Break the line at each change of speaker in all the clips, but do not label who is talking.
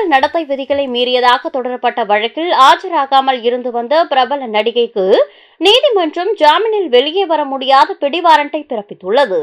தேர்தல் நடத்தை விதிகளை மீறியதாக தொடரப்பட்ட வழக்கில் ஆஜராகாமல் இருந்து வந்த பிரபல நடிகைக்கு நீதிமன்றம் ஜாமீனில் வெளியே வர முடியாத பிடிவாரண்டை பிறப்பித்துள்ளது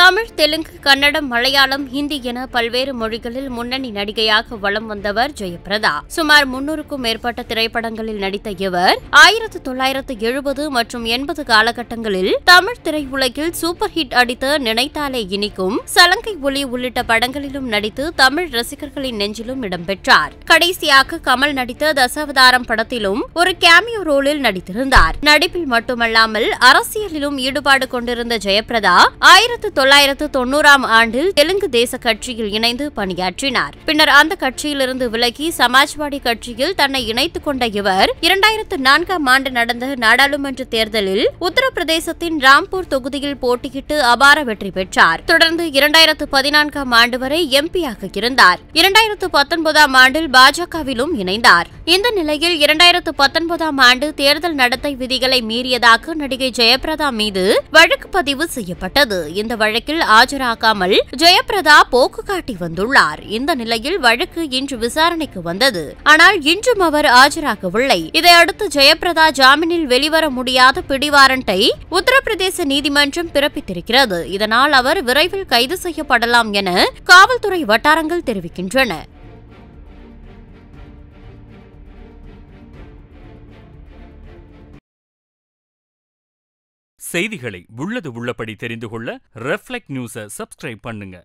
தமிழ் தெலுங்கு கன்னடம் மலையாளம் ஹிந்தி என பல்வேறு மொழிகளில் முன்னணி நடிகையாக வலம் வந்தவர் ஜெயபிரதா சுமார் முன்னூறுக்கும் மேற்பட்ட திரைப்படங்களில் நடித்த இவர் ஆயிரத்து தொள்ளாயிரத்து எழுபது மற்றும் எண்பது காலகட்டங்களில் தமிழ் திரையுலகில் சூப்பர் ஹிட் அடித்த நினைத்தாலே இனிக்கும் சலங்கை ஒளி உள்ளிட்ட படங்களிலும் நடித்து தமிழ் ரசிகர்களின் நெஞ்சிலும் இடம்பெற்றார் கடைசியாக கமல் நடித்த தசாவதாரம் படத்திலும் ஒரு கேமியோ ரோலில் நடித்திருந்தார் நடிப்பில் மட்டுமல்லாமல் அரசியலிலும் ஈடுபாடு கொண்டிருந்த ஜெயபிரதா ஆயிரத்து தொள்ளாயிரத்து தொன்னூறாம் ஆண்டு தெலுங்கு தேச கட்சியில் இணைந்து பணியாற்றினார் பின்னர் அந்த கட்சியிலிருந்து விலகி சமாஜ்வாடி கட்சியில் தன்னை இணைத்துக் கொண்ட இவர் இரண்டாயிரத்து நான்காம் ஆண்டு நடந்த நாடாளுமன்ற தேர்தலில் உத்தரப்பிரதேசத்தின் ராம்பூர் தொகுதியில் போட்டியிட்டு அபார வெற்றி பெற்றார் தொடர்ந்து இரண்டாயிரத்து பதினான்காம் ஆண்டு வரை எம்பியாக இருந்தார் இரண்டாயிரத்து பத்தொன்பதாம் ஆண்டில் பாஜகவிலும் இணைந்தார் இந்த நிலையில் இரண்டாயிரத்து பத்தொன்பதாம் ஆண்டு தேர்தல் நடத்தை விதிகளை மீறியதாக நடிகை ஜெயபிரதா மீது வழக்கு பதிவு செய்யப்பட்டது இந்த வழக்கு வழக்கில் ஆஜராகாமல் ஜெயபிரதா போக்கு காட்டி வந்துள்ளார் இந்த நிலையில் வழக்கு இன்று விசாரணைக்கு வந்தது ஆனால் இன்றும் அவர் ஆஜராகவில்லை இதையடுத்து ஜெயபிரதா ஜாமீனில் வெளிவர முடியாத பிடிவாரண்டை உத்தரப்பிரதேச நீதிமன்றம் பிறப்பித்திருக்கிறது இதனால் அவர் விரைவில் கைது செய்யப்படலாம் என காவல்துறை வட்டாரங்கள் தெரிவிக்கின்றன செய்திகளை உள்ளது உள்ளபடி தெரிந்து கொள்ள ரெஃப்ளெக்ட் நியூஸை சப்ஸ்கிரைப் பண்ணுங்க